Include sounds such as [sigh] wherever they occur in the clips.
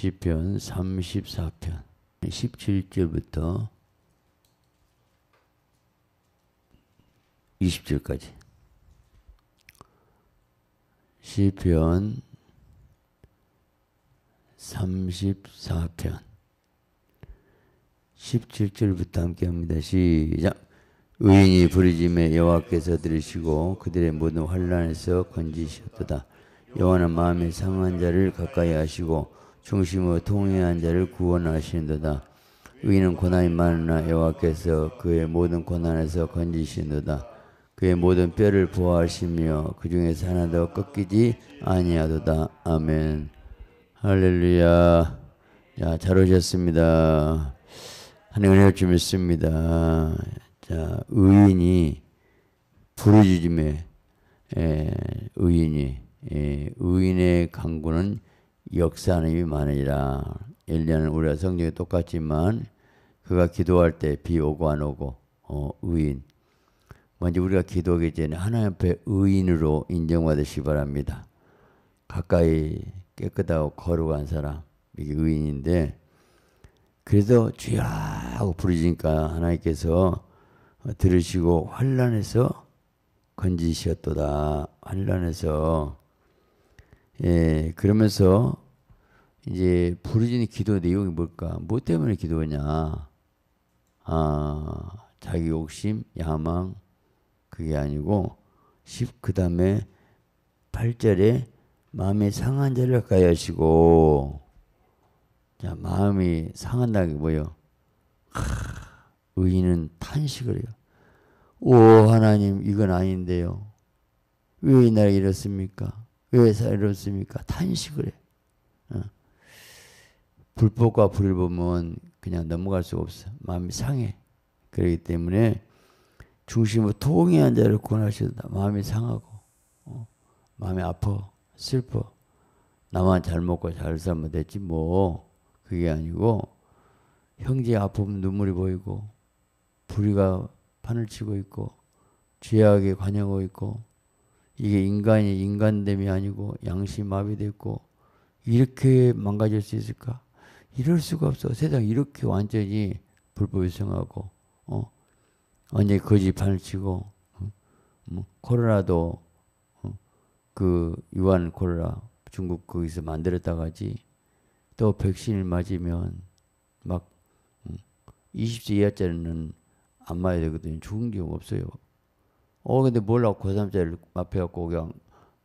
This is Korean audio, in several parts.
시편 34편 17절부터 20절까지 시편 34편 17절부터 함께 합니다. 시작 의인이 부르짖에 여호와께서 들으시고 그들의 모든 환란에서 건지셨도다. 여호와는 마음이 상한 자를 가까이 하시고 중심의 통회한 자를 구원하신도다. 의인은 고난이 많으나 여호와께서 그의 모든 고난에서 건지신도다. 그의 모든 뼈를 보호하시며 그 중에서 하나도 꺾이지 아니하도다. 아멘. 할렐루야. 자, 잘 오셨습니다. 하나님 은혜를 좀 있습니다. 자, 의인이 부르짖음에 예, 의인이 에, 예, 의인의 강구는 역사하는 힘이 많으니라. 1년은 우리가 성경이 똑같지만 그가 기도할 때 비 오고 안 오고 어, 의인. 먼저 우리가 기도하기 전에 하나님 앞에 의인으로 인정받으시 바랍니다. 가까이 깨끗하고 거룩한 사람 이게 의인인데 그래서 주야 하고 부르니까 하나님께서 들으시고 환란에서 건지셨도다. 환란에서 예, 그러면서 이제 부르짖는 기도 내용이 뭘까? 뭐 때문에 기도하냐? 아, 자기 욕심, 야망 그게 아니고 10 그다음에 8절에 마음의 상한 자를 가야하시고 자, 마음이 상한다는 게 뭐예요? 하, 의인은 탄식을 해요. 오, 하나님, 이건 아닌데요. 왜 이 날 이렇습니까? 왜사 살았습니까? 탄식을 해. 어. 불법과 불법은 그냥 넘어갈 수가 없어. 마음이 상해. 그렇기 때문에 중심으 통해한 자를 구원하시다. 마음이 상하고, 어. 마음이 아파, 슬퍼. 나만 잘 먹고 잘 살면 됐지 뭐 그게 아니고 형제 아픔 눈물이 보이고 불의가 판을 치고 있고 죄악에 관여하고 있고 이게 인간이 인간됨이 아니고 양심 마이됐고 이렇게 망가질 수 있을까? 이럴 수가 없어. 세상 이렇게 완전히 불법이성하고 어? 언제 거짓판을 치고 어? 뭐 코로나도 어? 그 유한 코로나 중국 거기서 만들었다가지 또 백신을 맞으면 막 20세 음, 이하짜리는 안 맞아야 되거든요. 죽은 경우 없어요. 어 근데 몰라 고3들 앞에 갖고 그냥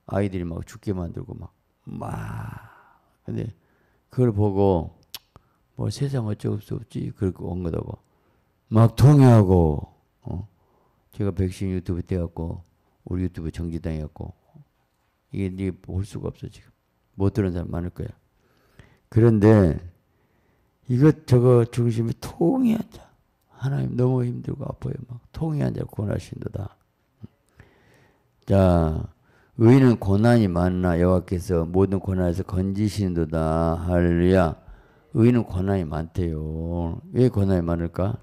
아이들이 막 죽게 만들고 막막 근데 그걸 보고 뭐 세상 어쩔 수 없지 그렇게 온 거다고 막 통해하고 어 제가 백신 유튜브 때갖고 우리 유튜브 정지당해갖고 이게 네볼 수가 없어 지금 못 들은 사람 많을 거야 그런데 이것 저거 중심이 통해한다 하나님 너무 힘들고 아파요 막 통해한다 고하신도다 자, 의인은 고난이 많나 여호와께서 모든 고난에서 건지시는도다. 할렐루야. 의인은 고난이 많대요. 왜 고난이 많을까?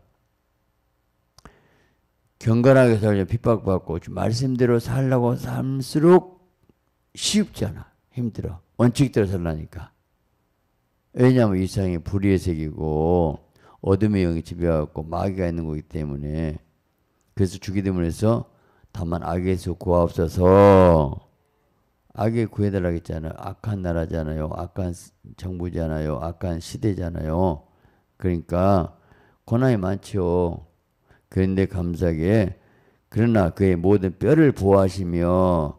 경건하게 살려 핍박받고 말씀대로 살라고 살수록 쉽지 않아. 힘들어. 원칙대로 살라니까. 왜냐하면 이 세상이 불의의 세계고 어둠의 영이 지배하고 마귀가 있는 거기 때문에 그래서 주기때문에서 다만 악에서 구하옵소서. 악에 구해달라 했잖아요. 악한 나라잖아요. 악한 정부잖아요. 악한 시대잖아요. 그러니까 고난이 많죠. 그런데 감사하게 그러나 그의 모든 뼈를 보호하시며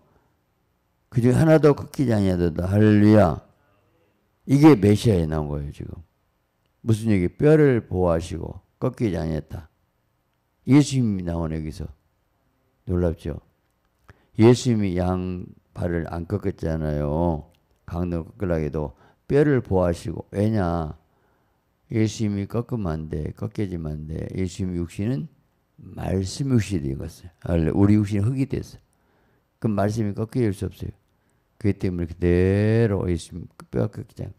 그중 하나도 꺾이지 아니도다 할렐루야. 이게 메시아에 나온 거예요 지금. 무슨 얘기 뼈를 보호하시고 꺾이지 아니다 예수님이 나오 여기서. 놀랍죠. 예수님이 양 발을 안 꺾었잖아요. 강도 꺾으려기도 뼈를 보호하시고 왜냐 예수님이 꺾으면 안 돼. 꺾여지면 안 돼. 예수님 육신은 말씀 육신이 되었어요. 우리 육신은 흙이 됐어. 그 말씀이 꺾여질 수 없어요. 그 때문에 그대로 예수님 뼈가 꺾이지 않고.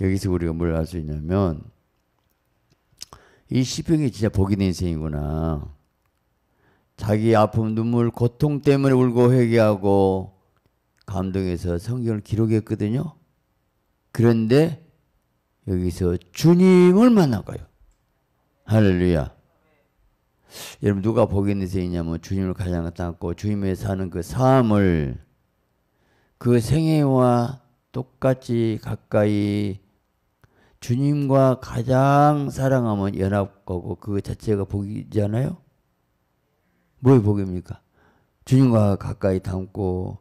여기서 우리가 뭘 알 수 있냐면 이 시평이 진짜 복이 인생이구나. 자기 아픔, 눈물, 고통 때문에 울고 회개하고 감동해서 성경을 기록했거든요. 그런데 여기서 주님을 만나가요. 할렐루야. 여러분 누가 복의 인생이 냐면 주님을 가장 닦고 주님의 사는 그 삶을 그 생애와 똑같이 가까이 주님과 가장 사랑하면 연합하고 그 자체가 복이잖아요. 뭐의 복입니까? 주님과 가까이 닮고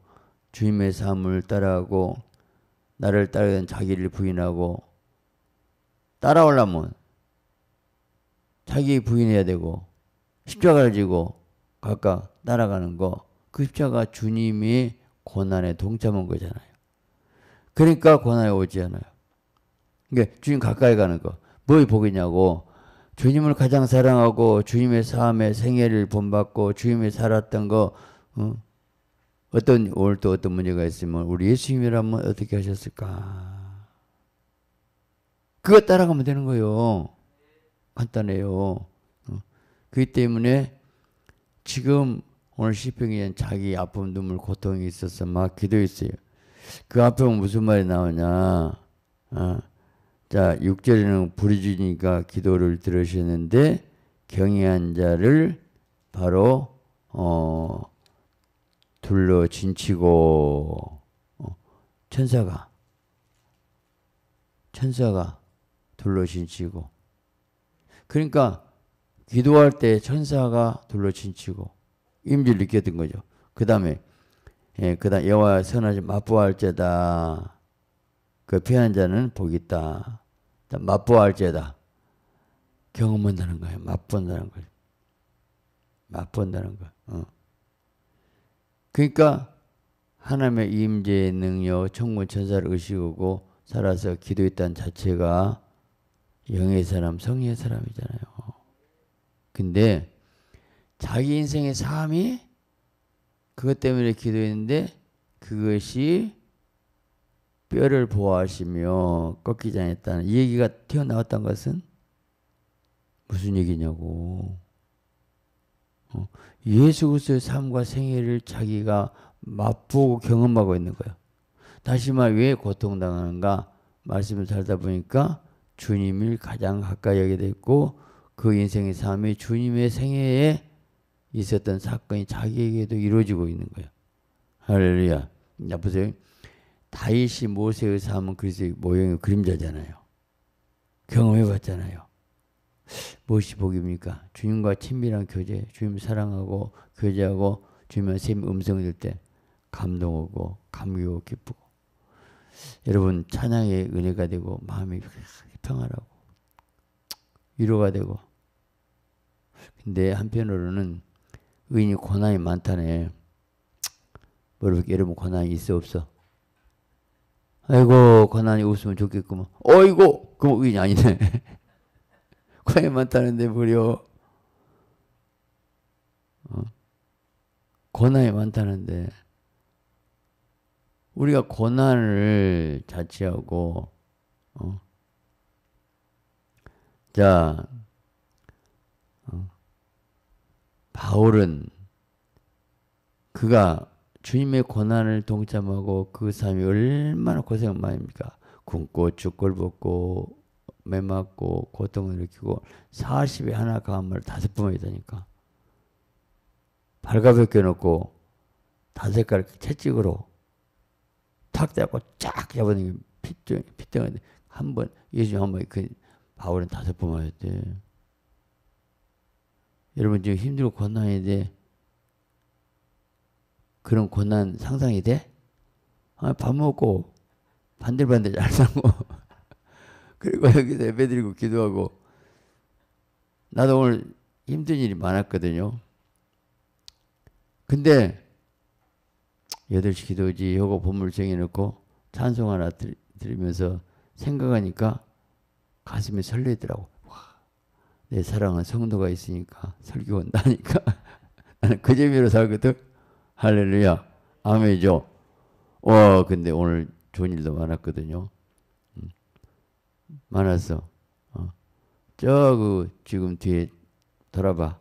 주님의 삶을 따라하고 나를 따르는 자기를 부인하고 따라오려면 자기 부인해야 되고 십자가를 지고 각각 따라가는 거 그 십자가 주님이 고난에 동참한 거잖아요. 그러니까 고난에 오지 않아요. 그러 니까 주님 가까이 가는 거 뭐의 복냐고 주님을 가장 사랑하고 주님의 삶의 생애를 본받고 주님이 살았던 거 어? 어떤 오늘 또 어떤 문제가 있으면 우리 예수님이라면 어떻게 하셨을까? 그거 따라가면 되는 거예요. 간단해요. 어? 그 때문에 지금 오늘 시평에는 자기 아픔, 눈물, 고통이 있어서 막 기도했어요. 그 앞에 무슨 말이 나오냐? 어? 자, 6절에는 부르짖니까 기도를 들으셨는데 경이한 자를 바로 어 둘러 진치고 어, 천사가 천사가 둘러 진치고 그러니까 기도할 때 천사가 둘러 진치고 임를 느꼈던 거죠. 그다음에 예, 그다음 여호와 선하지 마부할 죄다 그 피한 자는 복이 있다. 맛보할죄다. 경험한다는 거예요. 맛본다는 거예요. 맛본다는 거. 어. 그러니까 하나님의 임재의 능력, 천군 천사를 의식하고 살아서 기도했다는 자체가 영의 사람, 성의 사람이잖아요. 근데 자기 인생의 삶이 그것 때문에 기도했는데 그것이 뼈를 보호하시며 꺾이지 않았다는 이 얘기가 튀어나왔던 것은 무슨 얘기냐고. 어, 예수 그리스도의 삶과 생애를 자기가 맛보고 경험하고 있는 거예요. 다시 말해 왜 고통당하는가? 말씀을 살다 보니까 주님을 가장 가까이 하게 됐고 그 인생의 삶이 주님의 생애에 있었던 사건이 자기에게도 이루어지고 있는 거예요. 할렐루야. 보세요. 다윗이 모세의 삶은 그리스의 모형의 그림자잖아요. 경험해 봤잖아요. 무엇이 복입니까? 주님과 친밀한 교제, 주님 사랑하고 교제하고 주님의 샘 음성을 들때 감동 오고 감격 오고 기쁘고 여러분 찬양의 은혜가 되고 마음이 평안하고 위로가 되고 근데 한편으로는 의인이 고난이 많다네 모르겠 여러분 고난이 있어 없어 아이고 고난이 웃으면 좋겠구만. 어이고 그럼 의인이 아니네. [laughs] 고난 많다는데 무려 어? 고난이 많다는데 우리가 고난을 자취하고 어? 자 어? 바울은 그가 주님의 고난을 동참하고 그삶이 얼마나 고생 많습니까? 굶고 죽골 벗고 매 맞고 고통을 느끼고 40에 하나 가 감을 다섯 번 먹다니까. 발가벗겨 놓고 다섯 갈락 채찍으로 탁 잡고 쫙 잡아내는 핏덩 피덩인데 한번 예수 한번 그 바울은 다섯 번 맞았대. 여러분 지금 힘들고 고난인데 그런 고난 상상이 돼? 아, 밥 먹고 반들반들 잘 살고 [laughs] 그리고 여기서 예배드리고 기도하고 나도 오늘 힘든 일이 많았거든요. 근데 8시 기도지 요거 본물 정해놓고 찬송 하나 들, 들으면서 생각하니까 가슴이 설레더라고. 와, 내 사랑은 성도가 있으니까 설교 온다니까. [laughs] 나는 그 재미로 살거든. 할렐루야. 아멘이죠. 와, 근데 오늘 좋은 일도 많았거든요. 음. 많았어. 어. 저 그 지금 뒤에 돌아봐.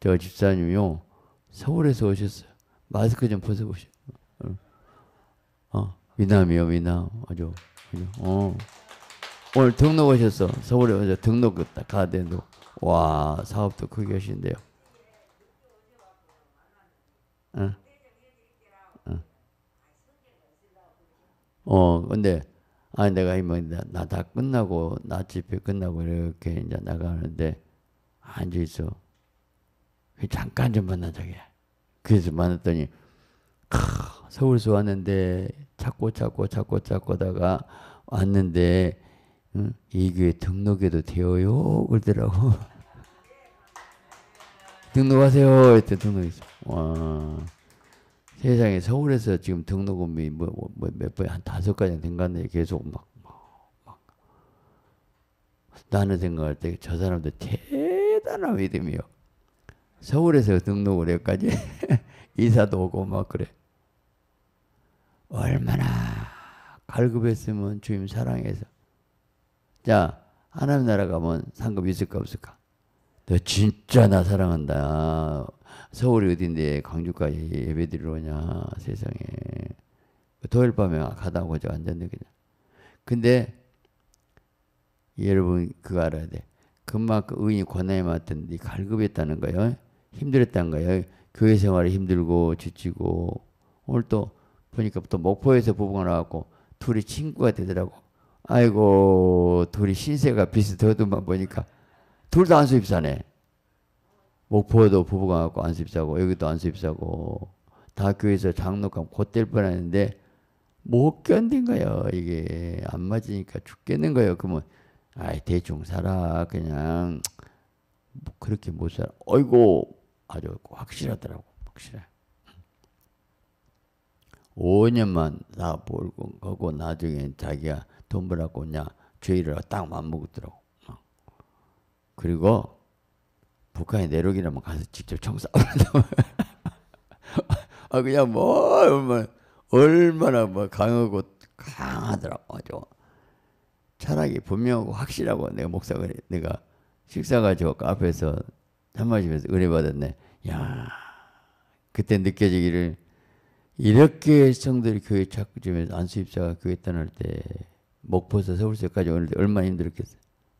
저 집사님이요. 서울에서 오셨어요. 마스크 좀 벗어보시오. 어, 미남이요, 미남. 아주, 아주, 어. 오늘 등록 오셨어. 서울에 오셔 등록 갔다. 가대도. 와, 사업도 크게 하신대요. 응. 어, 근데, 아, 내가 이뭐 나다 끝나고, 나 집회 끝나고 이렇게 이제 나가는데, 앉아있어. 그 잠깐 좀 만나자게. 그래서 만났더니, 크, 서울서 왔는데, 찾고 찾고 찾고 찾고다가 왔는데, 응? 이 교회 등록해도 되어요? 그러더라고. [laughs] 등록하세요. 이때 등록했어. 와. 세상에 서울에서 지금 등록금이 뭐, 뭐, 뭐 몇번한 다섯 가지 된건데 것 계속 막, 막, 막. 나는 생각할 때 저사람도 대단한 믿음이요. 서울에서 등록을 해까지 [laughs] 이사도 오고 막 그래. 얼마나 갈급했으면 주님 사랑해서. 자, 하나님 나라 가면 상급 있을까 없을까? 너 진짜 나 사랑한다. 서울이 어딘데 광주까지 예배드리러 오냐 세상에 토요일 밤에 가다고 하죠 앉았는 그냥 근데 여러분 그거 알아야 돼 금막 그 의인이 권한이 맡았는데 네 갈급했다는 거예요 힘들었다는 거예요 교회 생활이 힘들고 지치고 오늘 또 보니까 또 목포에서 부부가 나왔고 둘이 친구가 되더라고 아이고 둘이 신세가 비슷하더만 보니까 둘다안수입사네 목포에도 뭐 부부가 갖고 안수입자고 여기도 안수입자고 다 교회에서 장로감 곧될 뻔했는데 못 견딘 거예요. 이게 안 맞으니까 죽겠는 거예요. 그러면 아이 대충 살아 그냥 뭐 그렇게 못 살아. 어이고 아주 확실하더라고 확실해. 5년만 나 벌고 거고 나중엔 자기가 돈 벌었고 그냥 죄를 딱 맞먹었더라고. 어. 그리고 북한의 내륙이라면 가서 직접 청싸아 [laughs] 그냥 뭐, 뭐 얼마나 뭐 강하고 강하더라고 아주 차라리 분명하고 확실하고 내가 목사 그래. 내가 식사 가지고 앞에서 한마디면서 은혜 받았네. 야 그때 느껴지기를 이렇게 성들이 교회 찾고 지면서 안수입사가 교회 떠날 때 목포에서 서울서까지 오는데 얼마나 힘들었겠어.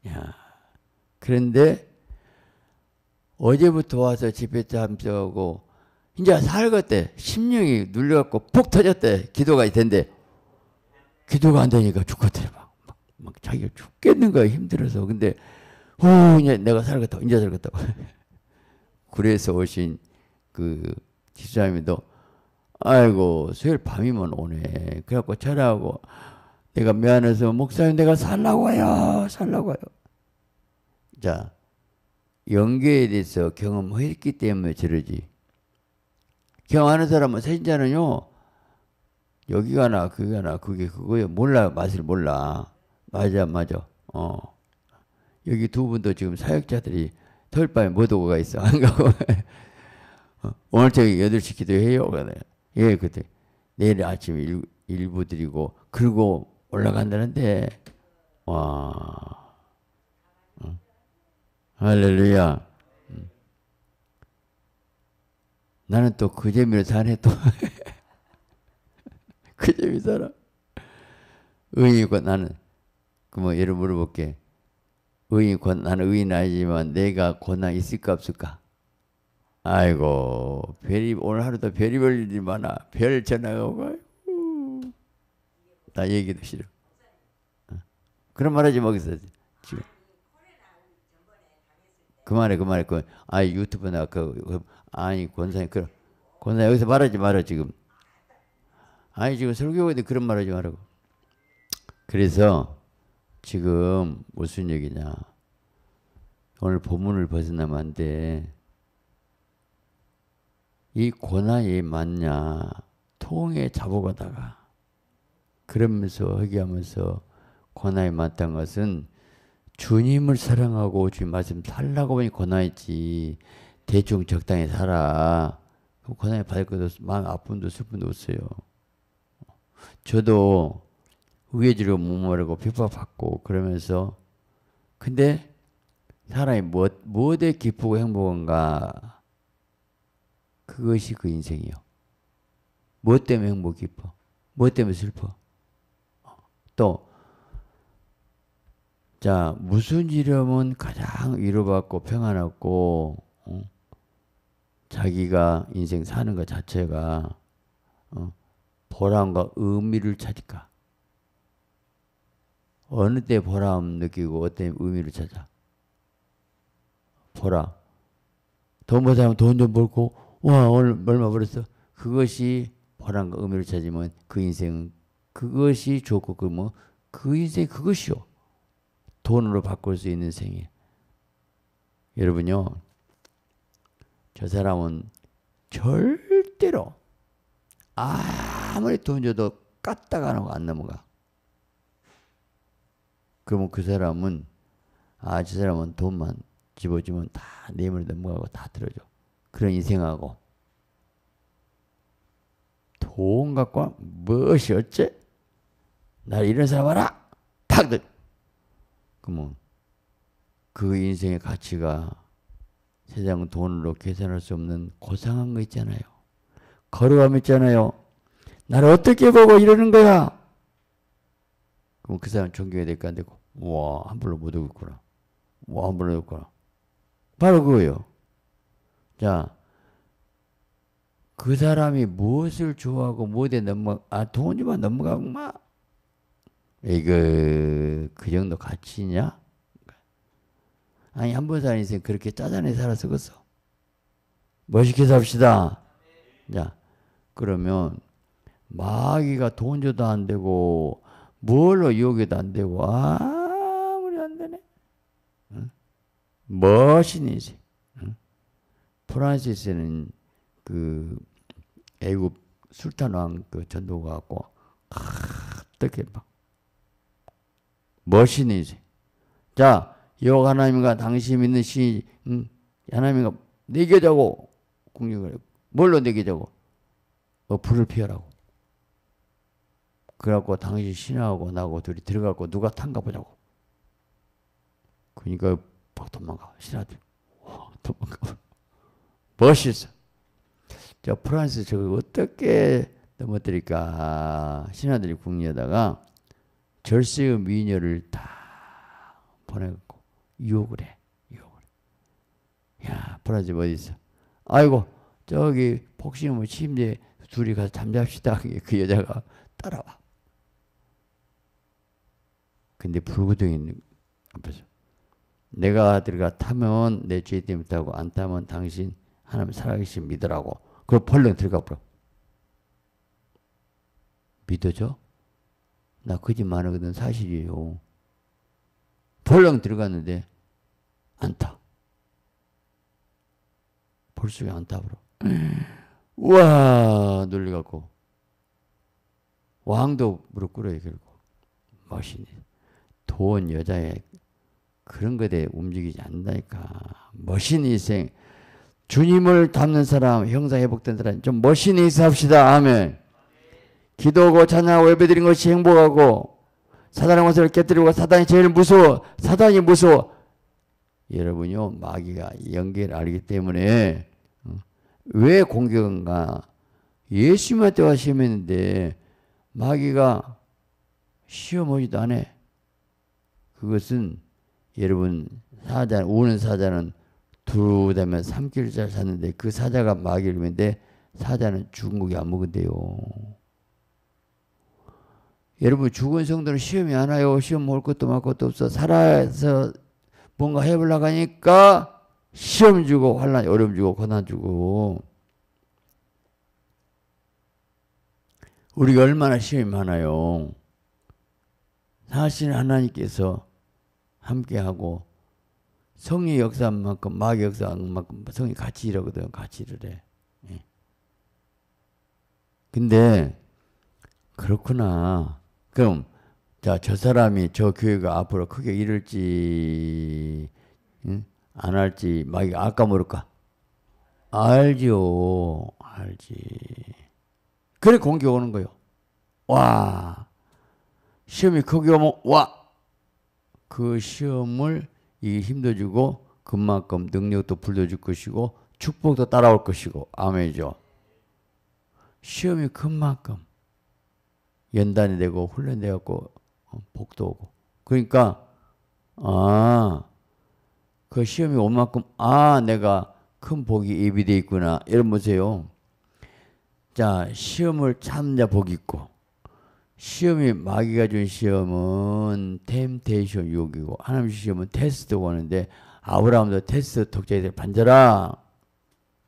야 그런데 어제부터 와서 집에잠석하고 이제 살겠대. 심령이 눌려갖고 폭 터졌대. 기도가 된대. 기도가 안 되니까 죽겠대. 막, 막, 막 자기가 죽겠는 거야. 힘들어서. 근데, 후, 이제 내가 살겠다. 이제 살겠다. [laughs] 그래서 오신 그 집사님도, 아이고, 수요일 밤이면 오네. 그래갖고 전화하고, 내가 미안해서 목사님 내가 살라고 해요. 살라고 해요. 자, 연계에 대해서 경험했기 때문에 저러지. 경험하는 사람은 선자는요 여기가 나, 그게 나, 그게 그거야. 몰라, 맛을 몰라. 맞아, 맞아. 어. 여기 두 분도 지금 사역자들이 털밤에 못 오고 가 있어. [laughs] 안 가고. 어, 오늘 저녁 8시 기도해요. 그래. 예, 그때. 내일 아침 일부 드리고, 그리고 올라간다는데, 와. 할렐루야. 나는 또 그 재미를 사네 또. [laughs] 그 재미 살아. 의인이고 나는 그뭐 예를 물어볼게. 의인이고 나는 의인 아니지만 내가 고난 있을까 없을까? 아이고 별이 오늘 하루도 별이 별 일이 많아. 별 전화가 오고 나 얘기도 싫어. 어? 그런 말하지 먹겠어. 그만해 그만해 그아 유튜브 나그 그, 아니 권사님 그 권사 여기서 말하지 마라 지금 아니 지금 설교인데 그런 말하지 말라고 그래서 지금 무슨 얘기냐 오늘 본문을 벗어나면 안돼이 권한이 맞냐 통에 잡아가다가 그러면서 회개하면서 권한이 맞다는 것은 주님을 사랑하고 주님 말씀 살라고 하니 권한이지 대충 적당히 살아. 권한이 받을 것도 마음 아픔도 슬픔도 없어요. 저도 의해지로 목마르고 핍박받고 그러면서 근데 사람이 무 뭐, 무엇에 기쁘고 행복한가 그것이 그 인생이요. 무엇 뭐 때문에 행복 기뻐? 무엇 뭐 때문에 슬퍼? 또 자, 무슨 지름은 가장 위로받고 평안하고, 어? 자기가 인생 사는 것 자체가, 어? 보람과 의미를 찾을까? 어느 때 보람 느끼고, 어때 의미를 찾아? 보라돈 버자면 돈 좀 벌고, 와, 오늘 얼마 벌었어? 그것이 보람과 의미를 찾으면 그 인생은 그것이 좋고, 그 뭐그 인생 그것이요. 돈으로 바꿀 수 있는 생애. 여러분요, 저 사람은 절대로 아무리 돈 줘도 깠다가는 안 넘어가. 그러면 그 사람은 아, 저 사람은 돈만 집어주면 다내물 넘어가고 다 들어줘. 그런 인생하고 돈 갖고 무엇이 어째? 날 이런 사람 알아? 탁! 그러면 그 인생의 가치가 세상 돈으로 계산할 수 없는 고상한 거 있잖아요. 걸어감 있잖아요. 나를 어떻게 보고 이러는 거야? 그럼 그 사람 존경해야 될거안 되고, 와, 함부로 못 오고 있구나. 와, 함부로 못 있구나. 바로 그거예요. 자, 그 사람이 무엇을 좋아하고 무엇에 넘어, 아, 돈이만 넘어가고 막 이거 그 정도 가치냐? 아니 한번 사는 인생 그렇게 짜잔해 살았었겠어. 멋있게 삽시다. 자 그러면 마귀가 돈 줘도 안 되고 뭘로 유해도안 되고 아무리 안 되네. 응? 멋있는 인생. 응? 프란시스는 그 애굽 술탄 왕 그 전도가 갖고 어떻게 막 머신이지. 자, 여호 하나님과 당신 이 믿는 신 음, 하나님과 내겨자고 공격을 해요. 뭘로 내겨자고? 어, 뭐 불을 피하라고. 그래갖고 당신 신하고 나하고 둘이 들어가고 누가 탄가 보자고. 그니까막 도망가. 신하들. 와, 도망가. [laughs] 멋있어. 저 프랑스 저거 어떻게 넘어뜨릴까. 신하들이 궁리에다가 절세의 미녀를 다 보내고 유혹을 해. 유혹을 해. 야, 브라질 어디 있어? 아이고, 저기 복싱은 뭐 침대 둘이 가서 잠잡시다. [laughs] 그 여자가 따라와. 근데 불구덩이 앞에서 내가 들어가 타면 내 죄 때문에 타고 안 타면 당신 하나님 살아계신 믿으라고. 그걸 벌렁 들어가 버려. 믿어져? 나 거짓말 하거든 사실이에요. 볼랑 들어갔는데 안타. 볼 속에 안타불어. 음. 와 놀래갖고 왕도 무릎 꿇어요 결국. 멋있네. 도원 여자의 그런 것에 움직이지 않는다니까. 멋있는 인생. 주님을 닮는 사람, 형사 회복된 사람, 좀 멋있는 인생 합시다. 아멘. 기도하고 찬양하고 예배드린 것이 행복하고 사단의 권세를 깨뜨리고 사단이 제일 무서워. 사단이 무서워. 여러분요 마귀가 연계를 알기 때문에 어, 왜 공격인가? 예수님한 때와 시험했는데 마귀가 시험하지도 않아. 그것은 여러분 사자 우는 사자는 두다음 삼킬잘 샀는데 그 사자가 마귀를 했는데 사자는 중국이 안 먹은대요. 여러분 죽은 성도는 시험이 안 와요. 시험 볼 것도 막 것도 없어. 살아서 뭔가 해보려고 하니까 시험 주고 환란 어려움 주고 고난 주고 우리가 얼마나 시험이 많아요. 사실 하나님께서 함께하고 성의 역사한 만큼 마귀 역사한 만큼 성이 같이 일하거든 같이 일을 해. 예. 근데 그렇구나. 그럼 자, 저 사람이 저 교회가 앞으로 크게 이럴지 응? 안 할지 막 아까 모를까 알지요 알지 그래 공격 오는 거요 와 시험이 크게 오면 와그 시험을 이기 힘도 주고 그만큼 능력도 불려줄 것이고 축복도 따라올 것이고 아멘이죠 시험이 그만큼 연단이 되고 훈련되었고 어, 복도 오고. 그러니까 아, 그 시험이 온 만큼 아, 내가 큰 복이 예비되어 있구나. 이런 보세요. 자, 시험을 참자 복이 있고 시험이 마귀가 준 시험은 템테이션 유혹이고 하나님 시험은 테스트고 오는데 아브라함도 테스트 독자에서 반져라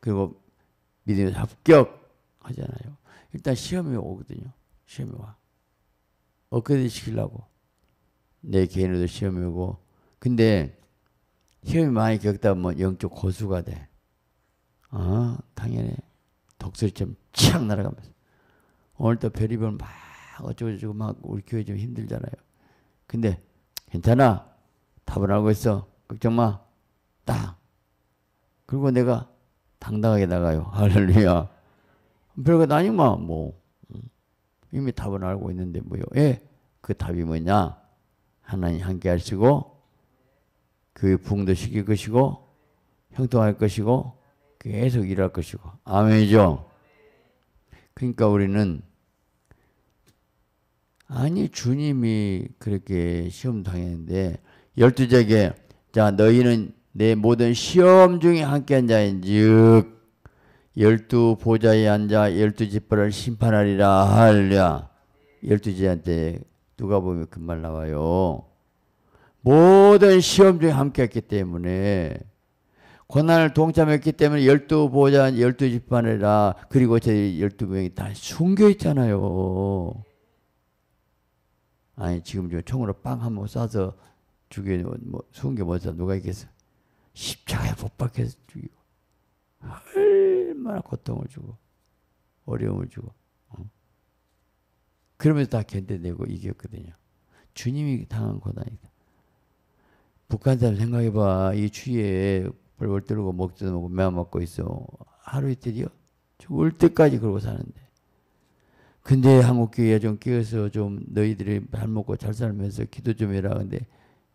그리고 믿음에 합격하잖아요. 일단 시험이 오거든요. 시험에 와. 업그레이드 시키려고. 내 개인으로도 시험이 오고. 근데 시험이 많이 겪다 보면 영적 고수가 돼. 아, 당연히 독설처럼 착 날아가면서. 오늘도 별이별 막 어쩌고저쩌고 막 우리 교회 좀 힘들잖아요. 근데 괜찮아. 답을 알고 있어. 걱정 마. 딱. 그리고 내가 당당하게 나가요. 할렐루야. 별거 아니구 뭐. 이미 답은 알고 있는데 뭐요? 예. 그 답이 뭐냐? 하나님 함께 하시고 교회 도 시킬 것이고 형통할 것이고 계속 일할 것이고 아멘이죠. 그러니까 우리는 아니 주님이 그렇게 시험 당했는데 열두 제게 자 너희는 내 모든 시험 중에 함께한 자인즉 열두 보좌에 앉아 열두 지파를 심판하리라 할렐루 열두 제한테 누가 보면 금말 나와요. 모든 시험 중에 함께 했기 때문에 고난을 동참했기 때문에 열두 보좌 열두 지파니라 그리고 제 열두 명이 다 숨겨 있잖아요. 아니 지금 저 총으로 빵 한번 쏴서 죽여 뭐 숨겨 못해 누가 있겠어? 십자가에 못 박혀서 죽이고 얼마나 고통을 주고 어려움을 주고 어? 그러면서 다 견뎌내고 이겼거든요. 주님이 당한 고난이다. 북한 사람 생각해봐. 이 추위에 벌벌 떨고 먹지도 먹고 매만 고 있어. 하루 이틀이요? 죽을 때까지 그러고 사는데. 근데 한국 교회에 좀 끼어서 좀 너희들이 잘 먹고 잘 살면서 기도 좀 해라. 근데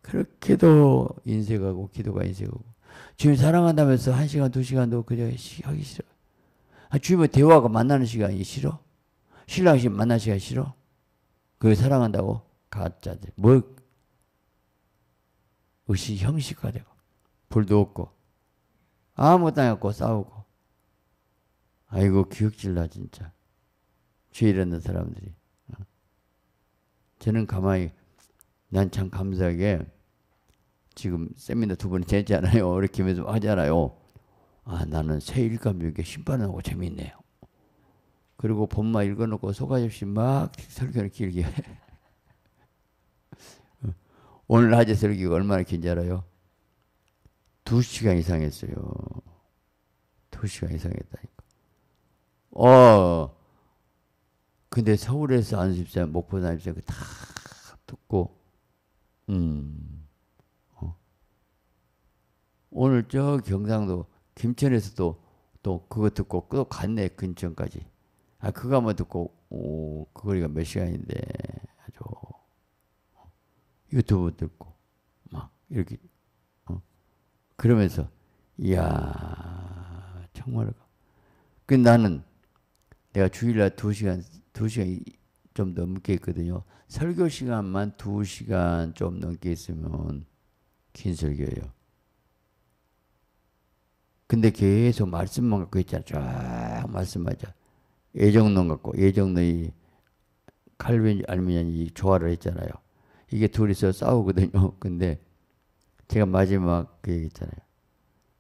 그렇게도 인색하고 기도가 인색하고 주님 사랑한다면서 한 시간, 두 시간도 그저 하기 싫어. 아, 주님과 대화가 만나는 시간이 싫어. 신랑이 만나는 시간이 싫어. 그 사랑한다고 가짜들. 뭐, 의식 형식화 되고, 불도 없고, 아무것도 안 갖고 싸우고. 아이고, 기억질 나, 진짜. 죄 이러는 사람들이. 저는 가만히, 난 참 감사하게, 지금 세미나 두 번째 했잖아요. [laughs] 이렇게 하면서 하잖아요. 아, 나는 새 일감육에 신발하고 재밌네요. 그리고 본만 읽어놓고 소가접시 막 설교를 길게 해. [laughs] 오늘 하재 설교가 얼마나 긴지 알아요? 두 시간 이상 했어요. 두 시간 이상 했다니까. 어, 근데 서울에서 안수집사, 목포 안수집사 다 듣고, 음. 오늘 저 경상도 김천에서도 또 그거 듣고 또 갔네 근처까지아 그거 한번 듣고 오 그거리가 몇 시간인데 아주 유튜브 듣고 막 이렇게 어? 그러면서 이야 정말 그 나는 내가 주일날 두 시간 두 시간 좀 넘게 있거든요. 설교 시간만 두 시간 좀 넘게 있으면 긴 설교예요. 근데 계속 말씀만 갖고 있잖아. 쫙 말씀하자. 예정론 갖고 예정론이 칼빈 알미니안이 조화를 했잖아요. 이게 둘이서 싸우거든요. [laughs] 근데 제가 마지막 그 얘기했잖아요.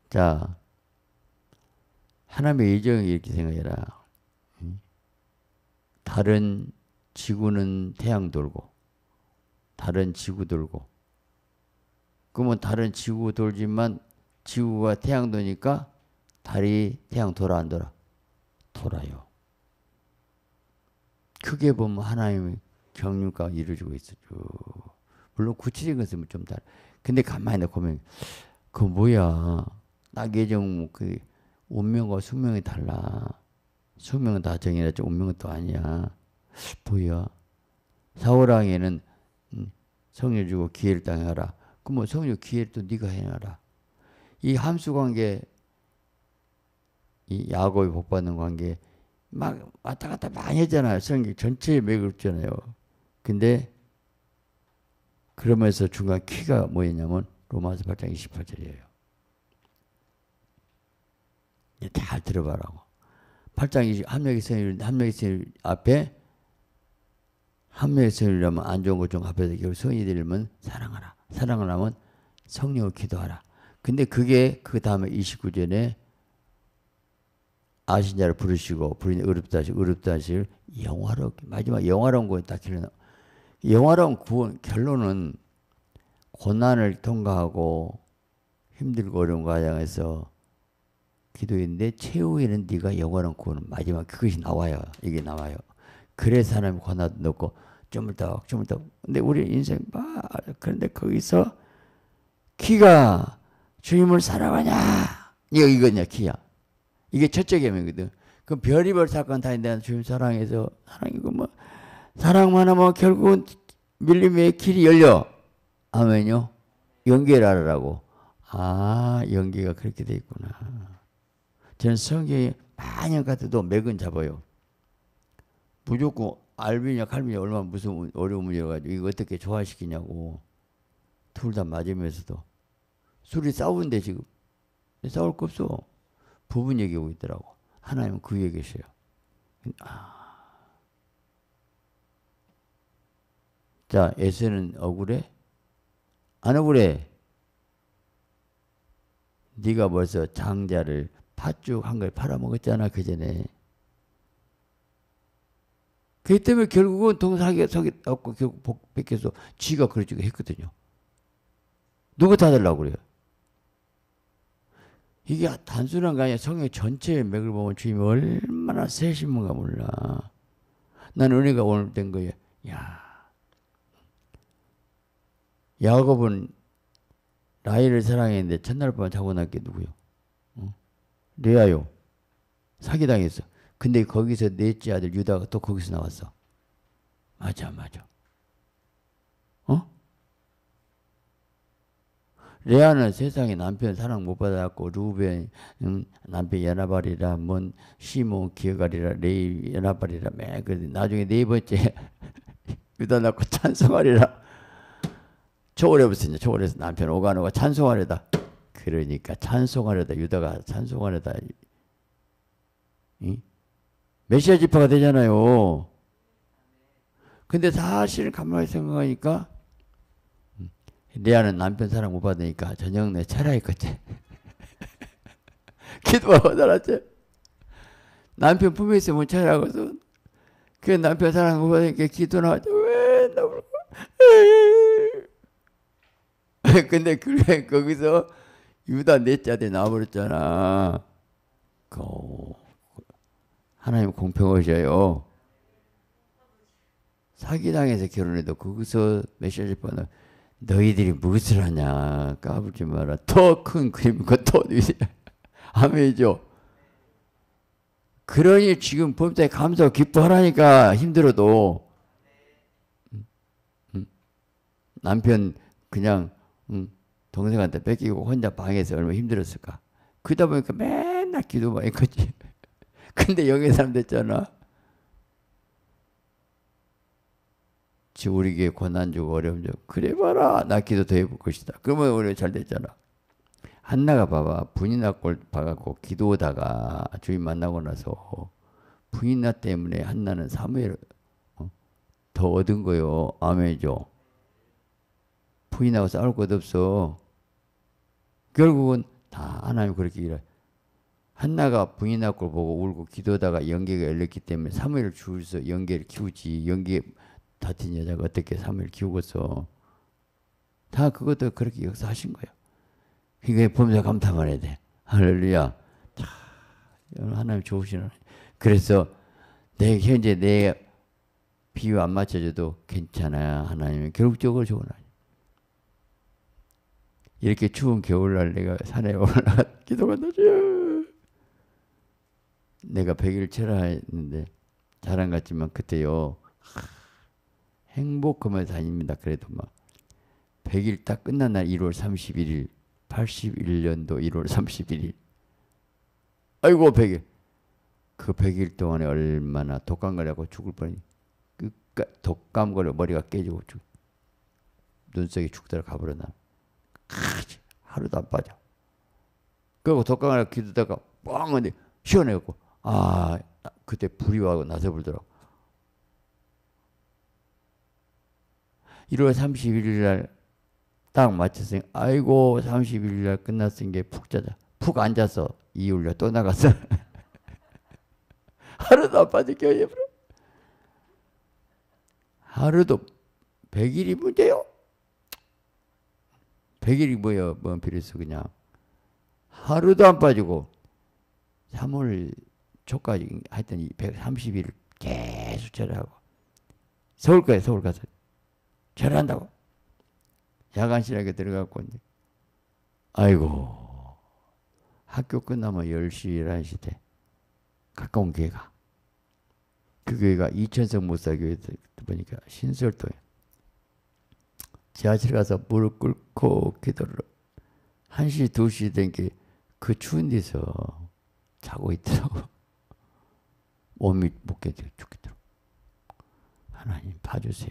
자, 하나님의 예정이 이렇게 생각해라. 다른 지구는 태양 돌고, 다른 지구 돌고, 그러면 다른 지구 돌지만 지구가 태양도니까 달이 태양 돌아 안 돌아? 돌아요. 크게 보면 하나님의 경륜과 이루어지고 있어요. 물론 구체적인 것은 좀 다르. 근데 가만히 보면 그 뭐야? 나계정 그 운명과 수명이 달라. 수명은 다 정해놨지 운명은 또 아니야. 뭐야? 사호랑에는 음, 성녀 주고 기회를 당하라. 그럼 뭐 성녀 기회를 또 네가 해놔라. 이 함수 관계, 이 야곱이 복받는 관계 막 왔다 갔다 많이 했잖아요. 성경 전체에 매그럽잖아요 근데 그러면서 중간 키가 뭐였냐면 로마서 8장 28절이에요. 잘 들어봐라고. 8장 20, 합력의 선율, 합명의 선율 앞에 합명의 선율이라면 안 좋은 것좀 앞에서 결국 성이 되려면 사랑하라. 사랑을 하면 성령을 기도하라. 근데 그게 그 다음에 29절에 아신 자를 부르시고 부르니 의롭다 하시 고 의롭다 하실 영화로 마지막 영화로운 거원딱 결론 영화로운 구원 결론은 고난을 통과하고 힘들고 어려운 과정에서 기도인데 최후에는 네가 영원한 구원 마지막 그것이 나와요. 이게 나와요. 그래서 하나님 권한도 놓고 쪼물떡 쪼물떡 근데 우리 인생 막 그런데 거기서 키가 주님을 사랑하냐? 이거 이거냐 키야. 이게 첫째 개명이거든그 별이별 사건 다 있는데 주님 사랑해서 사랑이고 뭐 사랑만 하면 결국은 밀림의 길이 열려. 아멘요. 연기를 하라고. 아 연기가 그렇게 돼 있구나. 저는 성경이 많이 같아도 맥은 잡아요. 무조건 알비냐 칼비냐 얼마나 무슨 어려운 문제여가지고 이거 어떻게 조화시키냐고. 둘 다 맞으면서도. 술이 싸우는데 지금. 싸울 거 없어. 부분 얘기하고 있더라고. 하나님은 그 위에 계셔요. 아. 자, 에서는 억울해? 안 억울해. 네가 벌써 장자를 팥죽한 걸 팔아먹었잖아, 그 전에. 그 때문에 결국은 동사하기 서겠고 결국 뺏겨서 쥐가 그러지고 했거든요. 누구 탓하려고 그래요? 이게 단순한 거 아니야. 성경 전체의 맥을 보면 주님이 얼마나 세신 분가 몰라. 난 은혜가 오늘 된 거야. 야. 야곱은 라헬을 사랑했는데 첫날 밤 자고 났게 누구요? 어? 레아요. 사기당했어. 근데 거기서 넷째 아들 유다가 또 거기서 나왔어. 맞아, 맞아. 레아는 세상에 남편 사랑 못 받았고 루벤 음, 남편 연합하리라 뭔 시몬 기억가리라 레이 연합하리라 매그 나중에 네 번째 [laughs] 유다 낳고 찬송하리라 초월해부터 이 초월해서 남편 오가는거 찬송하려다 그러니까 찬송하려다 유다가 찬송하려다 응? 메시아 지파가 되잖아요. 근데 사실 가만히 생각하니까 리아는 남편 사랑 못 받으니까 저녁 내 차라리 컸지. 기도하고 살았지. 남편 품에 있으면 차라고서 그 남편 사랑 못 받으니까 기도 나왔지. 왜 [laughs] 근데 그래 거기서 유다 넷째 네 아들 나와버렸잖아. 하나님 공평하셔요. 사기당해서 결혼해도 거기서 메시지 번호 너희들이 무엇을 하냐 까불지 마라 더 큰 그림과 더 [laughs] 아멘이죠 그러니 지금 범사 감사하고 기뻐하라니까 힘들어도 음? 음? 남편 그냥 음, 동생한테 뺏기고 혼자 방에서 얼마나 힘들었을까 그러다 보니까 맨날 기도만 했거지 [laughs] 근데 여기 사람 됐잖아 지 우리에게 고난 주고 어려움 주고 그래봐라 나 기도 더 해볼 것이다. 그러면 우리가 잘 됐잖아. 한나가 봐봐 분이 났걸 봐갖고 기도하다가 주인 만나고 나서 분이 나 때문에 한나는 사무엘 어? 더 얻은 거요. 아멘이죠. 부인하고 싸울 것 없어. 결국은 다 하나님 그렇게 일해. 한나가 부인하고 보고 울고 기도하다가 연계가 열렸기 때문에 사무엘 을 주에서 연계를 키우지. 연계 다친 여자가 어떻게 삶을 기우고서다 그것도 그렇게 역사하신 거예요. 그게 범사 감탄만 해야 돼. 할렐루야. 다 하나님 좋으시 하나님. 그래서 내 현재 내 비유 안 맞춰줘도 괜찮아 하나님은 결국적으로 좋은 하나님. 이렇게 추운 겨울날 내가 산에 올라가 [laughs] 기도한다 주 내가 1일 철화했는데 자랑 같지만 그때요 하, 행복하며 다닙니다. 그래도 막 뭐 100일 딱 끝난 날 1월 31일 81년도 1월 31일 아이고 100일 그 100일 동안에 얼마나 독감걸려고 죽을 뻔히 끝까 독감걸려 머리가 깨지고 죽 눈썹이 죽더라 가버렸나 크지 하루도 안 빠져 그리고 독감걸려 기도다가 뻥 하는데 시원해갖고 아 그때 불이 와고 나서 불더라고 1월 31일 날 딱 맞췄어요. 아이고 31일 날 끝났은 게푹 자자. 푹 앉아서 이 울려 또 나갔어. [laughs] 하루도 안빠요 교회로. 하루도 100일이 문제요. 100일이 뭐예요? 뭔 필요했어 그냥. 하루도 안 빠지고 3월 초까지 하여튼 130일 계속 절하고 서울까지 서울 가서 절한다고. 야간실에 들어갔고, 아이고, 학교 끝나면 10시, 11시 때 가까운 교회가. 그 교회가 이천성 무사교회 보니까 신설도에 지하실 가서 무릎 꿇고 기도를 1시, 2시 된 게 그 추운 데서 자고 있더라고. [laughs] 몸이 묶여져 죽겠더라고. 하나님 봐주세요.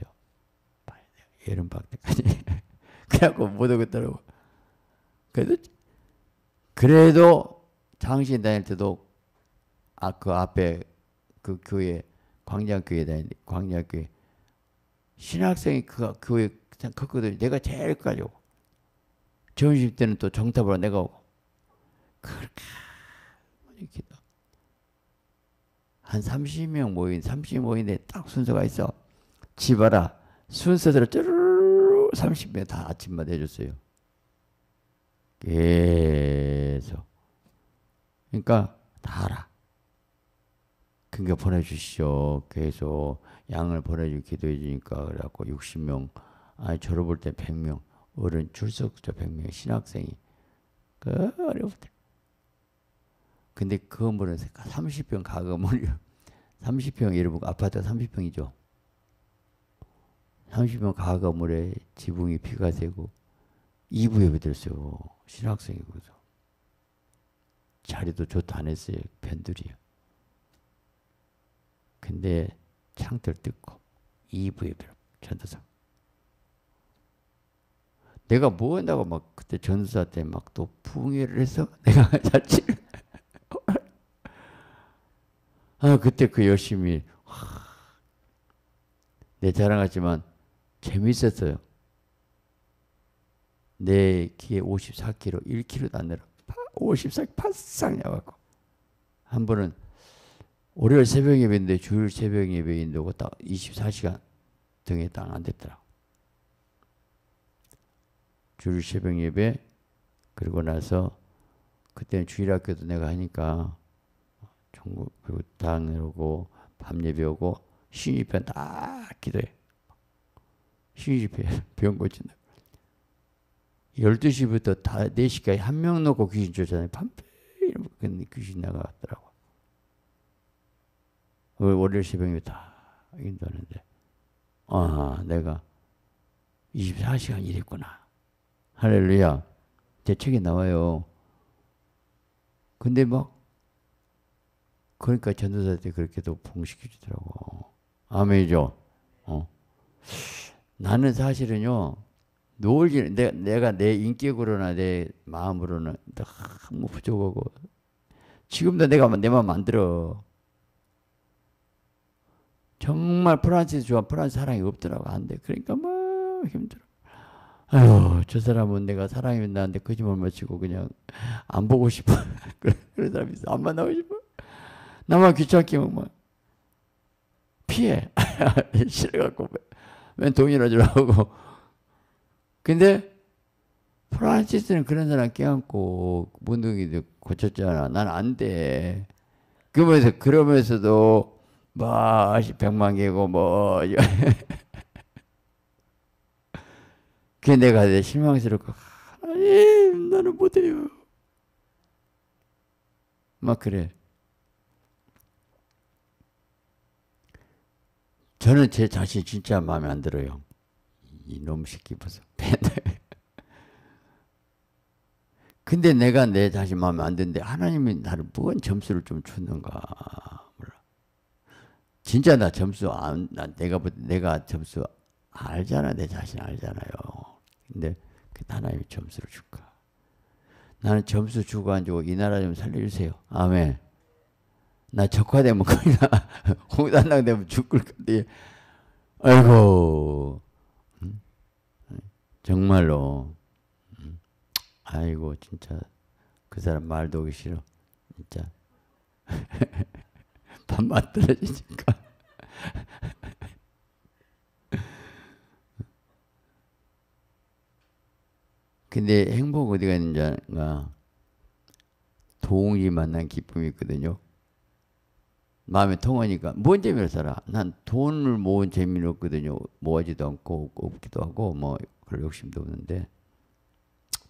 이런 박대까지. [laughs] 그래갖고 못 오겠더라고. 그래도, 그래도 장신 다닐 때도 아, 그 앞에 그 교회, 광장교회 다니, 광장교회. 신학생이 그 교회 컸거든. 내가 제일 가지고. 점심 때는 또 정탑으로 내가 오고. 그렇게 한 30명 모인, 3 0모인데딱 순서가 있어. 집어라. 순서대로 쭈르르 30명 다 아침마다 해줬어요. 계속. 그러니까 다 알아. 그러니까 보내주시오. 계속 양을 보내주고 기도해 주니까 그래갖고 60명, 아 졸업할 때 100명, 어른 출석자 100명, 신학생이. 그 어려웠다. 근데 그건 뭐는 30평 가금을 30평 여러분 아파트 30평이죠. 3 0년 가가물에 지붕이 피가 되고 2부 예배 드렸어요. 신학생이고도. 자리도 좋다 안 했어요. 편들이요. 근데 창틀 뜯고 2부 예배를 전도사. 내가 뭐 한다고 막 그때 전도사 때 막 또 풍요를 해서 [laughs] 내가 자취를 [laughs] 아 그때 그 열심히 와, 내 자랑하지만 재밌었어요내 귀에 54kg, 1kg도 안 내려. 54kg 바싹 나왔고. 한 번은 월요일 새벽 예배인데 주일 새벽 예배인데 딱 24시간 등에 딱 안됐더라 주일 새벽 예배 그리고 나서 그때는 주일 학교도 내가 하니까 전국 그리고 당내려고밤 예배 오고 신입편 다 기도해. 시집에 병 고친다. 12시부터 다 4시까지 한 명 놓고 귀신 쫓아다니 밤새이러 그 귀신 나가더라고. 어, 월요일 새벽에 다 인도하는데 아 내가 24시간 일했구나. 할렐루야. 대책이 나와요. 근데 막 그러니까 전도사 때 그렇게도 봉식해 주더라고. 아멘이죠. 어. 나는 사실은요, 노을, 내, 내가 내 인격으로나 내 마음으로는 너무 부족하고, 지금도 내가 내 마음 만들어. 정말 프란시스 좋아, 프란시스 사랑이 없더라고. 안 돼. 그러니까 막 뭐 힘들어. 아유, 저 사람은 내가 사랑이 나한테 거짓말 그 마치고 그냥 안 보고 싶어. [laughs] 그런 사람 있어. 안 만나고 싶어. 나만 귀찮게 막 피해. [laughs] 싫어갖고. 웬 동일하지라고 근데 프란시스는 그런 사람 깨안고 문둥이도 고쳤잖아. 난 안 돼. 그러면서 그러면서도 뭐 백만 개고 뭐. [laughs] 그게 내가 내 실망스럽고 아니 나는 못해요. 막 그래. 저는 제 자신 진짜 마음에 안 들어요. 이놈 새끼 보세요. 근데 내가 내 자신 마음에 안 드는데 하나님이 나를 뭔 점수를 좀 주는가 몰라. 진짜 나 점수 안, 나 내가 내가 점수 알잖아 내 자신 알잖아요. 근데 그 하나님이 점수를 줄까? 나는 점수 주고 안 주고 이 나라 좀 살려주세요. 아멘. 나 적화되면 거일 나. 홍단당 되면 죽을 건데. 아이고. 정말로. 아이고, 진짜. 그 사람 말도 오기 싫어. 진짜. [laughs] 밥맛 떨어지니까. [laughs] 근데 행복 어디 가는지 아는가? 도웅이 만난 기쁨이 있거든요. 마음에 통하니까 뭔 재미로 살아? 난 돈을 모은 재미는 없거든요. 모아지도 않고 없기도 하고 뭐 그럴 욕심도 없는데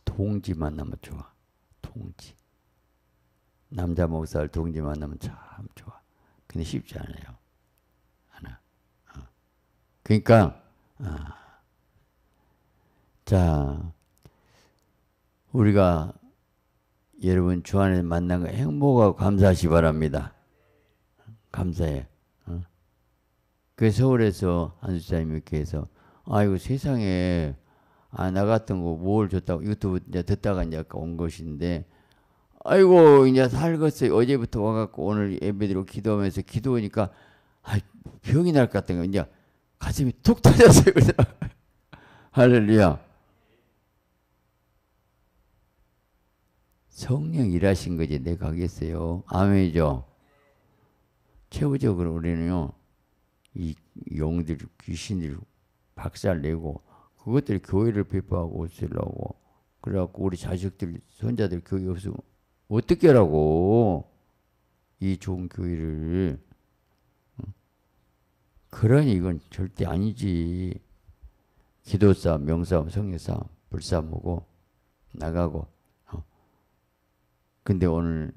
동지 만나면 좋아. 동지. 남자 목살 동지 만나면 참 좋아. 근데 쉽지 않아요. 하나. 어. 그러니까 어. 자 우리가 여러분 주 안에 만난 거 행복하고 감사하시 바랍니다. 감사해. 어? 그 서울에서 안수사님 이서 아이고 세상에 아, 나 같은 거 뭘 줬다고 유튜브 이제 듣다가 이제 온 것인데 아이고 이제 살겠어요. 어제부터 와갖고 오늘 예배드리고 기도하면서 기도하니까 아, 병이 날 것 같은 거 이제 가슴이 툭 터졌어요. [laughs] 할렐루야. 성령 일하신 거지 내가 하겠어요. 아멘이죠. 최후적으로 우리는요, 이 용들, 귀신들 박살내고, 그것들이 교회를 비파하고 없으려고. 그래갖고 우리 자식들, 손자들 교회 없으면 어떻게 하라고. 이 좋은 교회를. 그러니 이건 절대 아니지. 기도싸움, 명싸움, 성의싸움, 불싸움하고 나가고. 어. 근데 오늘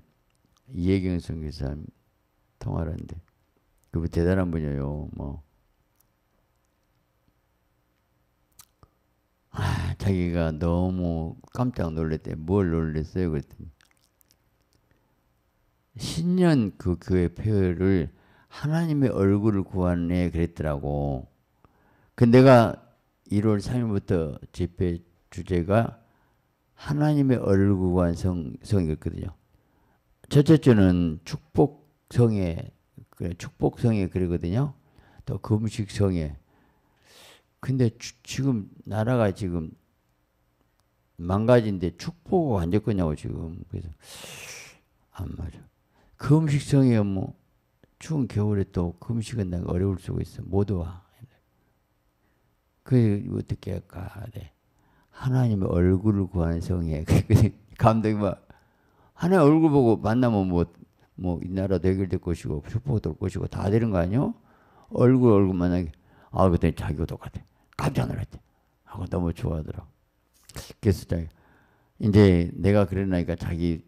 이혜경 성교사님 통화를 하는데. 그분 대단한 분이에요. 뭐. 아, 자기가 너무 깜짝 놀랐대. 뭘 놀랐어요? 그랬더니. 신년 그 교회 표를 하나님의 얼굴을 구하네 그랬더라고. 그 내가 1월 3일부터 집회 주제가 하나님의 얼굴 구한 성, 성이었거든요. 첫째 주는 축복 성에 그 축복 성에 그러거든요. 또 금식 성에. 근데 주, 지금 나라가 지금 망가진데 축복을 안 줬거냐고 지금 그래서 안 맞아. 금식 성에 뭐 추운 겨울에 또 금식은 내가 어려울 수가 있어. 못 와. 그 어떻게 할까? 네. 하나님의 얼굴을 구하는 성에 [laughs] 감독이 막 하나님 얼굴 보고 만나면 뭐 뭐이 나라도 해결될 것이고 축복도 올 것이고 다 되는 거 아니요? 얼굴 얼굴만 하게 아 그때 자기가 똑같아 깜짝 놀랐대 하고 너무 좋아하더라 그래서 자기 이제 내가 그랬나니까 자기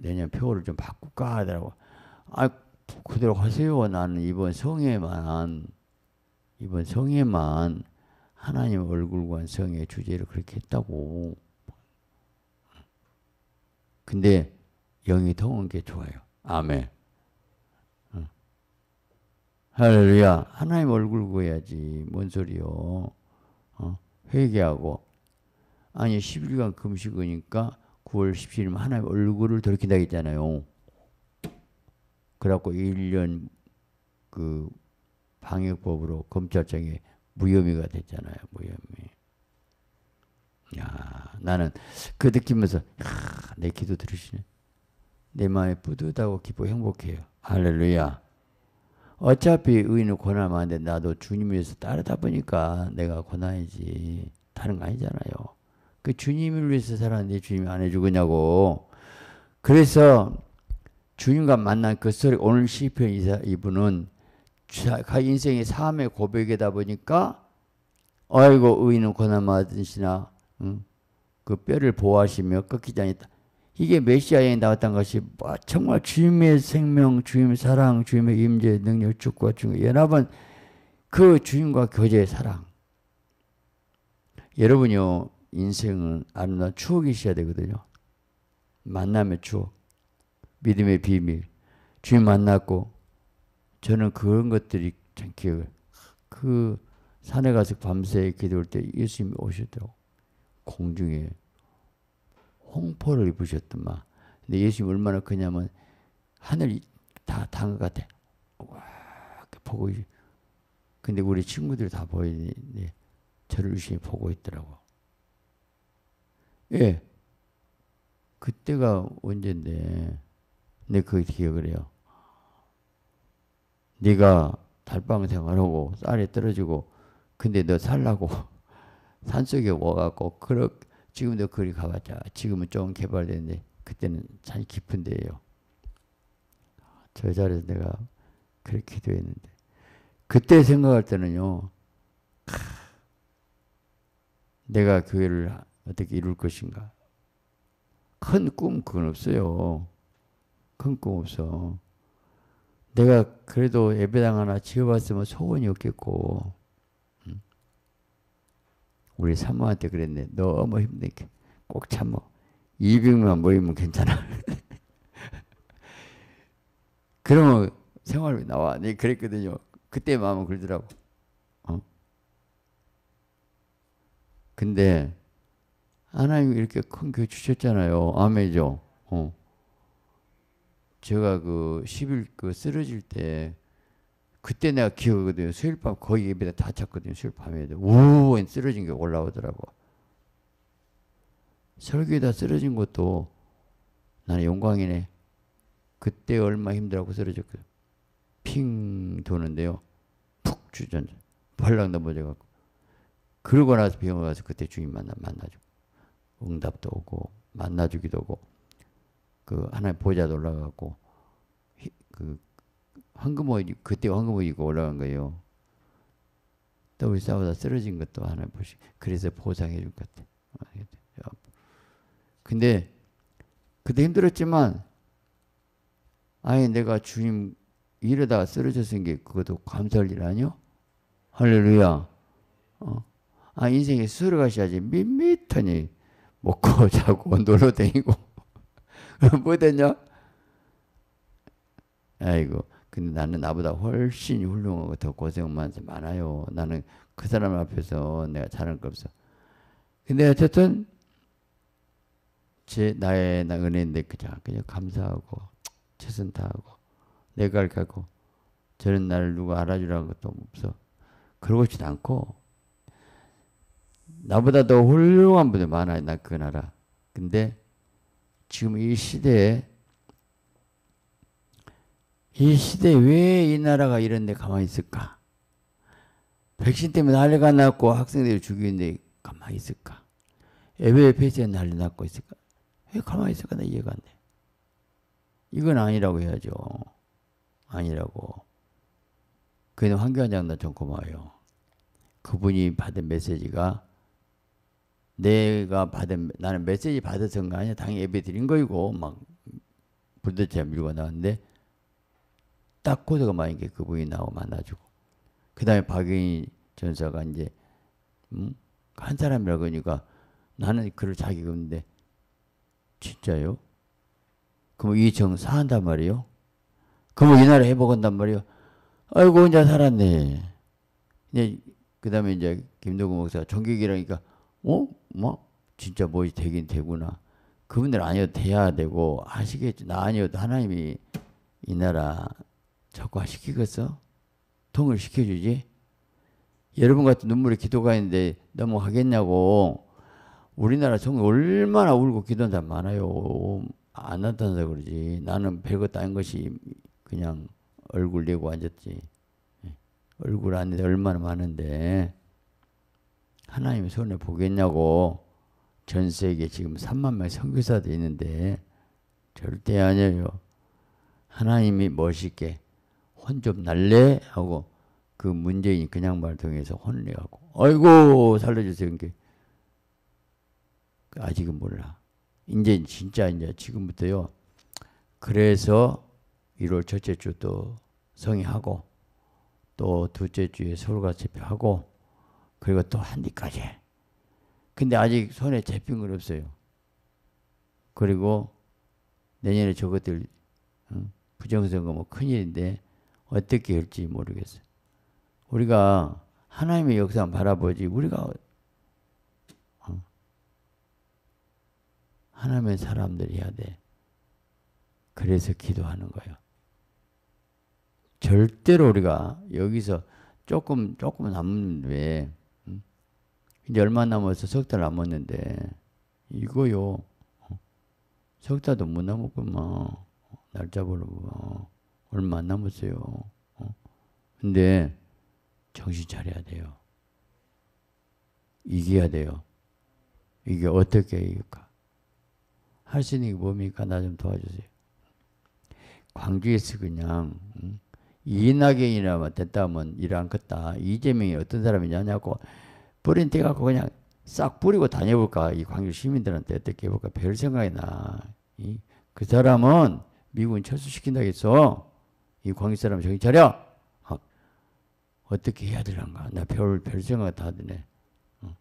내년 표를 좀 바꿀까 하더라고 아 그대로 하세요 나는 이번 성에만 이번 성에만 하나님 얼굴과 성의 주제를 그렇게 했다고 근데 영이 통한 게 좋아요. 아멘. 할렐루야. 하나님 얼굴 구해야지. 뭔 소리요. 어? 회개하고. 아니, 10일간 금식이니까 9월 17일 하나님 얼굴을 돌이킨다 했잖아요. 그래갖고 1년 그 방역법으로 검찰청에 무혐의가 됐잖아요. 무혐의. 야, 나는 그 느끼면서, 야, 내 기도 들으시네. 내 마음이 뿌듯하고 기뻐 행복해요. 할렐루야. 어차피 의인은 고난하면 안 나도 주님을 서 따르다 보니까 내가 고난이지. 다른 거 아니잖아요. 그 주님을 위해서 살았는데 주님이 안 해주겠냐고. 그래서 주님과 만난 그 소리, 오늘 시편 이분은 자 인생의 삶의 고백이다 보니까, 아이고, 의인은 고난받으시나, 응? 그 뼈를 보호하시며 꺾이지 않다. 이게 메시아에 나왔던 것이 뭐 정말 주님의 생명, 주님의 사랑, 주님의 임재, 능력, 축구와 중의 연합은 그 주님과 교제의 사랑. 여러분요, 인생은 아름다운 추억이 있어야 되거든요. 만남의 추억, 믿음의 비밀, 주님 만났고, 저는 그런 것들이 참 기억을. 그 산에 가서 밤새 기도할 때 예수님이 오셨다고. 공중에 홍포를 입으셨더만. 근데 예수님 얼마나 크냐면 하늘이 다당것 같아. 와, 보고 근데 우리 친구들 다보이는 네, 저를 유심히 보고 있더라고. 예. 그때가 언젠데 내그 기억을 해요. 네가 달방 생활하고 쌀에 떨어지고 근데 너 살라고 [laughs] 산속에 와갖고 그렇게 지금도 거리 가봤자 지금은 좀 개발됐는데 그때는 참 깊은 데예요. 저 자리에서 내가 그렇게 기도했는데 그때 생각할 때는요. 크, 내가 교회를 어떻게 이룰 것인가. 큰 꿈 그건 없어요. 큰 꿈 없어. 내가 그래도 예배당 하나 지어봤으면 소원이 없겠고 우리 사모한테 그랬네. 너무 힘드니까 꼭 참어. 200만 모이면 괜찮아. [laughs] 그러면 생활비 나와. 네, 그랬거든요. 그때 마음은 그러더라고. 어? 근데 하나님 이렇게 큰 교회 주셨잖아요. 아멘이죠. 어. 제가 그 10일 그 쓰러질 때 그때 내가 기억하거든요. 수요일 밤 거의 예배다 찼거든요. 수요일 밤에 우엔 쓰러진 게 올라오더라고. 설교에다 쓰러진 것도 나는 영광이네. 그때 얼마 힘들하고 쓰러졌거든. 핑 도는데요. 푹 주전자. 벌랑 넘어져갖고. 그러고 나서 병원 가서 그때 주님 만나, 만나주고. 응답도 오고, 만나주기도 오고. 그하나의 보좌도 올라가고, 그 황금오이 그때 황금오이가 올라간 거예요. 더블 싸우다 쓰러진 것도 하나 보시. 그래서 보상해 줄것 같아. 근데 그때 힘들었지만 아예 내가 주님 이러다가 쓰러졌은 게 그것도 감사할 일 아니요? 할렐루야. 어. 아 인생에 쓰러가셔야지 밋밋하니 먹고 [laughs] 자고 놀러 다니고 [laughs] 뭐 됐냐? 아이고 근데 나는 나보다 훨씬 훌륭하고 더 고생만 많아요. 나는 그 사람 앞에서 내가 잘할 거 없어. 근데 어쨌든 제 나의 나 은혜인데 그냥 그냥 감사하고 최선 다하고 내가 할까고 저런 날를 누가 알아주라는 것도 없어. 그러고 싶지 않고 나보다 더 훌륭한 분들 많아요. 나 그 나라. 근데 지금 이 시대에 이 시대 왜 이 나라가 이런데 가만히 있을까? 백신 때문에 난리가 났고 학생들이 죽이는데 가만히 있을까? 에베 페이 난리 났고 있을까? 왜 가만히 있을까? 나 이해가 안 돼. 이건 아니라고 해야죠. 아니라고. 그는 황교안 장관 좀 고마워요. 그분이 받은 메시지가 내가 받은 나는 메시지 받아서가 아니야 당연히 예배 드린 거이고 막 불도체 밀고 나왔는데 딱고서가 만약에 그분이 나와 만나주고 그 다음에 박영희 전사가 이제 음? 한 사람이라 고하니까 나는 그럴 자격이 없는데 진짜요? 그럼 이정 사한단 말이요? 그럼 이 나라 해보건단 말이요? 아이고 혼자 살았네. 이제 그 다음에 이제 김도구 목사가 종교기라니까 어? 뭐? 진짜 뭐 되긴 되구나. 그분들 아니어도 돼야 되고 아시겠죠나 아니어도 하나님이 이 나라 적화시키겠어? 통을 시켜주지? 여러분 같은 눈물이 기도가 있는데 너무 하겠냐고 우리나라 종 얼마나 울고 기도한 사람 많아요. 안 나타나서 그러지. 나는 별것도 아닌 것이 그냥 얼굴 내고 앉았지. 예. 얼굴 안에 얼마나 많은데 하나님 손해 보겠냐고 전 세계 지금 3만 명 선교사도 있는데 절대 아니에요. 하나님이 멋있게 혼좀 날래? 하고 그 문재인이 그냥 말 통해서 혼 내갖고 아이고 살려주세요. 그러니 아직은 몰라. 이제 진짜 이제 지금부터요. 그래서 1월 첫째 주도 성의하고 또 둘째 주에 서울가 집회하고 그리고 또 한디까지. 근데 아직 손에 잡힌 건 없어요. 그리고 내년에 저것들 부정선거 뭐 큰일인데 어떻게 할지 모르겠어요. 우리가 하나님의 역사 바라보지 우리가 어? 하나님의 사람들 해야 돼. 그래서 기도하는 거예요. 절대로 우리가 여기서 조금 조금 남는데 이제 얼마 남아서 석달 남았는데 이거요 어? 석 달도 못 남았구만 어, 날짜 보러 얼마 안 남았어요. 어? 근데 정신 차려야 돼요. 이겨야 돼요. 이게 어떻게 이길까? 할 수 있는 게 뭡니까? 나 좀 도와주세요. 광주에서 그냥 응? 이낙연이라면 됐다면 일안 컸다. 이재명이 어떤 사람이냐고 뿌린 때 갖고 그냥 싹 뿌리고 다녀볼까? 이 광주 시민들한테 어떻게 해볼까? 별 생각이 나. 이? 그 사람은 미군 철수시킨다겠어. 이광희 사람 저기 차려. 어. 어떻게 해야 되는가? 나 별, 별 생각 다 드네. 어.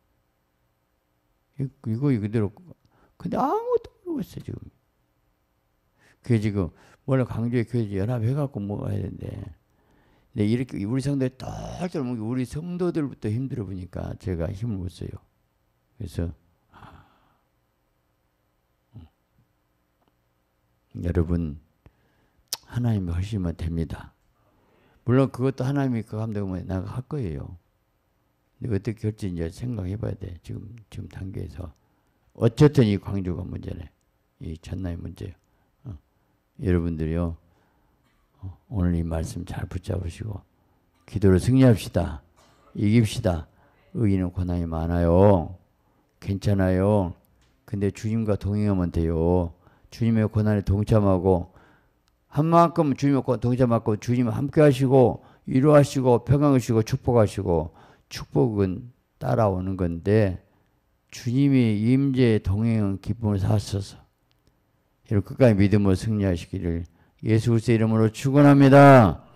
이거, 이거 그대로. 근데 아무것도 모르겠어, 지금. 그게 지금, 원래 강제 교회 연합해갖고 뭐 해야 되는데. 근데 이렇게 우리 성도에 똘똘 먹 우리 성도들부터 힘들어 보니까 제가 힘을 못 써요. 그래서, 아, 음. 여러분, 하나님이 하시면 됩니다. 물론 그것도 하나님이 그거 한다고 내가 할 거예요. 근데 어떻게 할지 이제 생각해 봐야 돼. 지금, 지금 단계에서. 어쨌든 이 광주가 문제네. 이 전남이 문제 어. 여러분들이요. 어, 오늘 이 말씀 잘 붙잡으시고 기도로 승리합시다. 이깁시다. 의인은 고난이 많아요. 괜찮아요. 근데 주님과 동행하면 돼요. 주님의 고난에 동참하고 한 만큼 주님 없고 동자 맞고 주님 함께 하시고 위로하시고 평강하시고 축복하시고 축복은 따라오는 건데 주님이 임재의 동행은 기쁨을 사셔서 이렇게 끝까지 믿음으로 승리하시기를 예수 그리스도 이름으로 축원합니다.